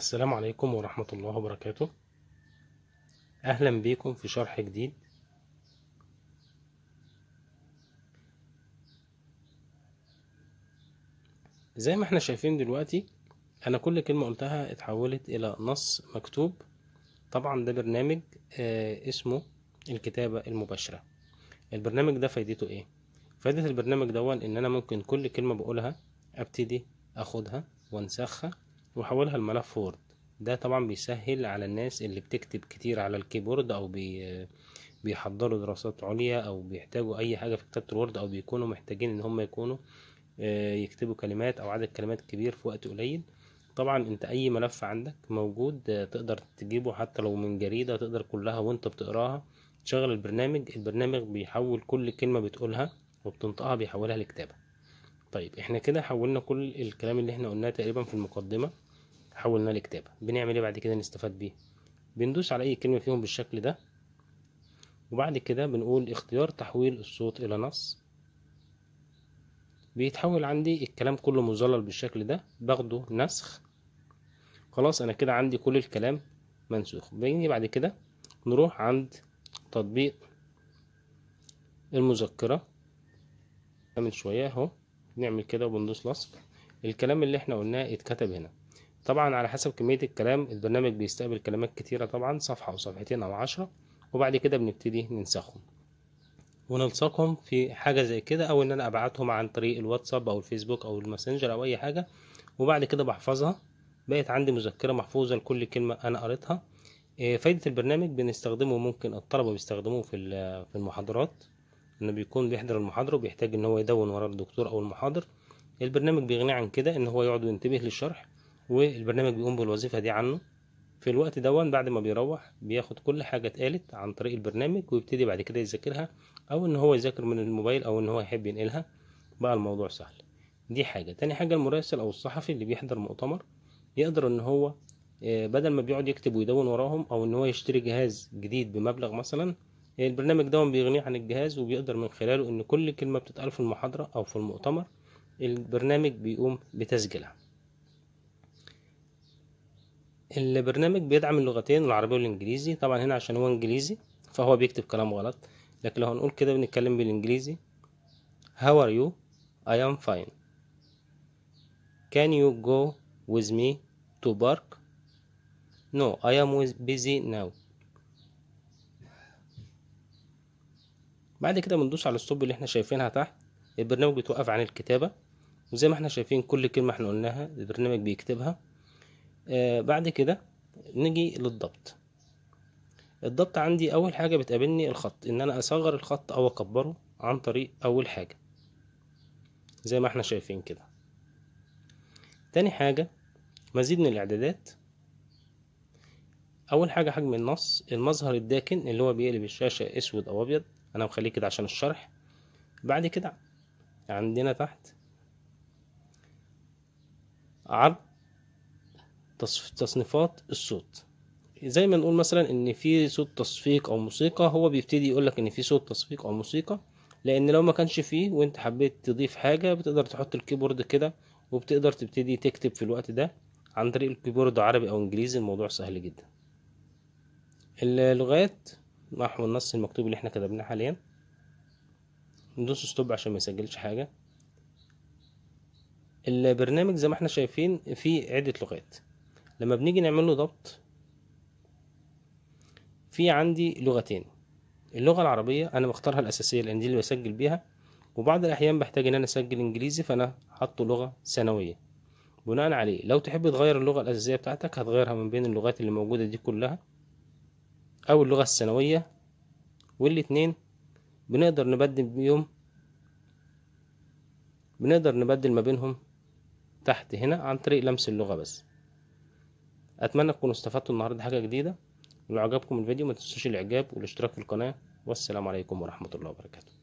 السلام عليكم ورحمة الله وبركاته أهلا بكم في شرح جديد زي ما احنا شايفين دلوقتي أنا كل كلمة قلتها اتحولت إلى نص مكتوب طبعا ده برنامج آه اسمه الكتابة المباشرة البرنامج ده فايدته ايه؟ فايدة البرنامج ده إن أنا ممكن كل كلمة بقولها أبتدي أخدها وانسخها وحولها لملف وورد ده طبعا بيسهل على الناس اللي بتكتب كتير على الكيبورد او بي بيحضروا دراسات عليا او بيحتاجوا اي حاجه في كتابه الوورد او بيكونوا محتاجين ان هم يكونوا آه، يكتبوا كلمات او عدد كلمات كبير في وقت قليل طبعا انت اي ملف عندك موجود آه، تقدر تجيبه حتى لو من جريده تقدر كلها وانت بتقراها تشغل البرنامج البرنامج بيحول كل كلمه بتقولها وبتنطقها بيحولها لكتابه طيب احنا كده حولنا كل الكلام اللي احنا قلناه تقريبا في المقدمة حولناه لكتابة بنعمل ايه بعد كده نستفاد بيه بندوس على اي كلمة فيهم بالشكل ده وبعد كده بنقول اختيار تحويل الصوت الى نص بيتحول عندي الكلام كله مظلل بالشكل ده باخده نسخ خلاص انا كده عندي كل الكلام منسوخ بيجي بعد كده نروح عند تطبيق المذكرة من شوية اهو بنعمل كده وبندوس لصق الكلام اللي احنا قلناه اتكتب هنا طبعا على حسب كمية الكلام البرنامج بيستقبل كلمات كتيرة طبعا صفحة أو صفحتين أو عشرة وبعد كده بنبتدي ننسخهم ونلصقهم في حاجة زي كده أو إن أنا أبعتهم عن طريق الواتساب أو الفيسبوك أو الماسنجر أو أي حاجة وبعد كده بحفظها بقت عندي مذكرة محفوظة لكل كلمة أنا قريتها آه، فايدة البرنامج بنستخدمه ممكن الطلبة بيستخدموه في المحاضرات انه بيكون بيحضر المحاضره وبيحتاج ان هو يدون ورا الدكتور او المحاضر البرنامج بيغنيه عن كده ان هو يقعد وينتبه للشرح والبرنامج بيقوم بالوظيفه دي عنه في الوقت دون بعد ما بيروح بياخد كل حاجه اتقالت عن طريق البرنامج ويبتدي بعد كده يذاكرها او ان هو يذاكر من الموبايل او ان هو يحب ينقلها بقى الموضوع سهل دي حاجه تاني حاجه المراسل او الصحفي اللي بيحضر مؤتمر يقدر ان هو آه، بدل ما بيقعد يكتب ويدون وراهم او ان هو يشتري جهاز جديد بمبلغ مثلا يعني البرنامج ده بيغنيه عن الجهاز وبيقدر من خلاله ان كل كلمة بتتقال في المحاضرة او في المؤتمر البرنامج بيقوم بتسجيلها البرنامج بيدعم اللغتين العربية والانجليزي طبعا هنا عشان هو انجليزي فهو بيكتب كلام غلط لكن لو هنقول كده بنتكلم بالانجليزي how are you I am fine can you go with me to park no I am busy now بعد كده بندوس على الصب اللي احنا شايفينها تحت البرنامج بيتوقف عن الكتابة وزي ما احنا شايفين كل كلمة احنا قلناها البرنامج بيكتبها آه بعد كده نيجي للضبط الضبط عندي اول حاجة بتقابلني الخط ان انا اصغر الخط او اكبره عن طريق اول حاجة زي ما احنا شايفين كده تاني حاجة مزيد من الاعدادات اول حاجه حجم النص المظهر الداكن اللي هو بيقلب الشاشه اسود او ابيض انا مخليه كده عشان الشرح بعد كده عندنا تحت عرض تصنيفات الصوت زي ما نقول مثلا ان في صوت تصفيق او موسيقى هو بيبتدي يقولك ان في صوت تصفيق او موسيقى لان لو ما كانش فيه وانت حبيت تضيف حاجه بتقدر تحط الكيبورد كده وبتقدر تبتدي تكتب في الوقت ده عن طريق الكيبورد عربي او انجليزي الموضوع سهل جدا اللغات نحو النص المكتوب اللي احنا كتبناه حاليا ندوس ستوب عشان ما يسجلش حاجه البرنامج زي ما احنا شايفين فيه عده لغات لما بنيجي نعمل له ضبط في عندي لغتين اللغه العربيه انا بختارها الاساسيه لان دي اللي بسجل بيها وبعض الاحيان بحتاج ان انا اسجل انجليزي فانا حاطه لغه ثانويه بناء عليه لو تحب تغير اللغه الاساسيه بتاعتك هتغيرها من بين اللغات اللي موجوده دي كلها أو اللغة الثانوية والاتنين بنقدر نبدل بيهم بنقدر نبدل ما بينهم تحت هنا عن طريق لمس اللغة بس أتمنى تكونوا استفدتوا النهاردة حاجة جديدة ولو عجبكم الفيديو ما تنسوش الإعجاب والاشتراك في القناة والسلام عليكم ورحمة الله وبركاته